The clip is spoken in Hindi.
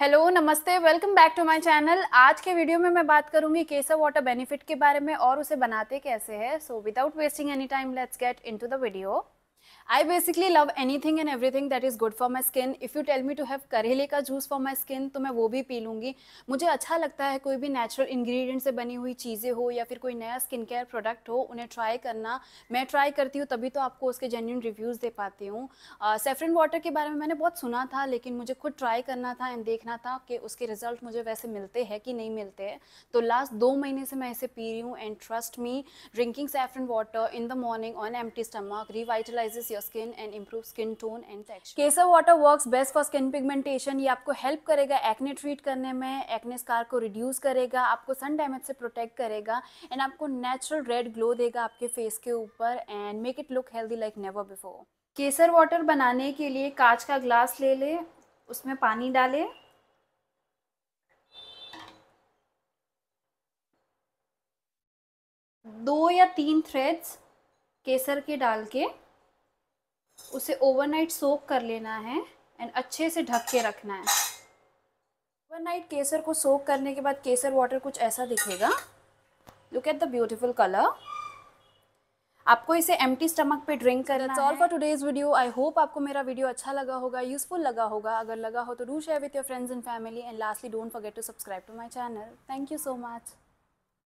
हेलो नमस्ते welcome back to my channel आज के वीडियो में मैं बात करूंगी केसर वाटर बेनिफिट के बारे में और उसे बनाते कैसे है so without wasting any time let's get into the video I basically love anything and everything that is good for my skin. If you tell me to have करेले का जूस for my skin, तो मैं वो भी पी लूँगी मुझे अच्छा लगता है कोई भी नेचुरल ingredient से बनी हुई चीज़ें हो या फिर कोई नया स्किन केयर प्रोडक्ट हो उन्हें ट्राई करना मैं ट्राई करती हूँ तभी तो आपको उसके जेन्यून रिव्यूज़ दे पाती हूँ सेफ्रन वाटर के बारे में मैंने बहुत सुना था लेकिन मुझे खुद ट्राई करना था एंड देखना था कि उसके रिजल्ट मुझे वैसे मिलते हैं कि नहीं मिलते हैं तो लास्ट दो महीने से मैं इसे पी रही हूँ and trust me drinking saffron water in the morning on empty stomach revitalize moisturizes your skin and improves skin tone and texture. Kesar water works best for skin pigmentation ये आपको हेल्प करेगा एक्ने ट्रीट करने में एक्ने स्कार को रिड्यूस करेगा आपको सन डैमेज से प्रोटेक्ट करेगा एंड आपको नेचुरल रेड ग्लो देगा आपके फेस के ऊपर and make it look healthy like never before केसर वाटर बनाने के लिए कांच का ग्लास ले ले उसमें पानी डाले दो या तीन थ्रेड्स केसर के डाल के उसे ओवरनाइट सोक कर लेना है एंड अच्छे से ढक के रखना है ओवरनाइट केसर को सोक करने के बाद केसर वाटर कुछ ऐसा दिखेगा look at the beautiful colour आपको इसे एम स्टमक पे ड्रिंक करना है all for today's video I hope आपको मेरा वीडियो अच्छा लगा होगा यूजफुल लगा होगा अगर लगा हो तो do share with your friends and family and lastly don't forget to subscribe to my channel thank you so much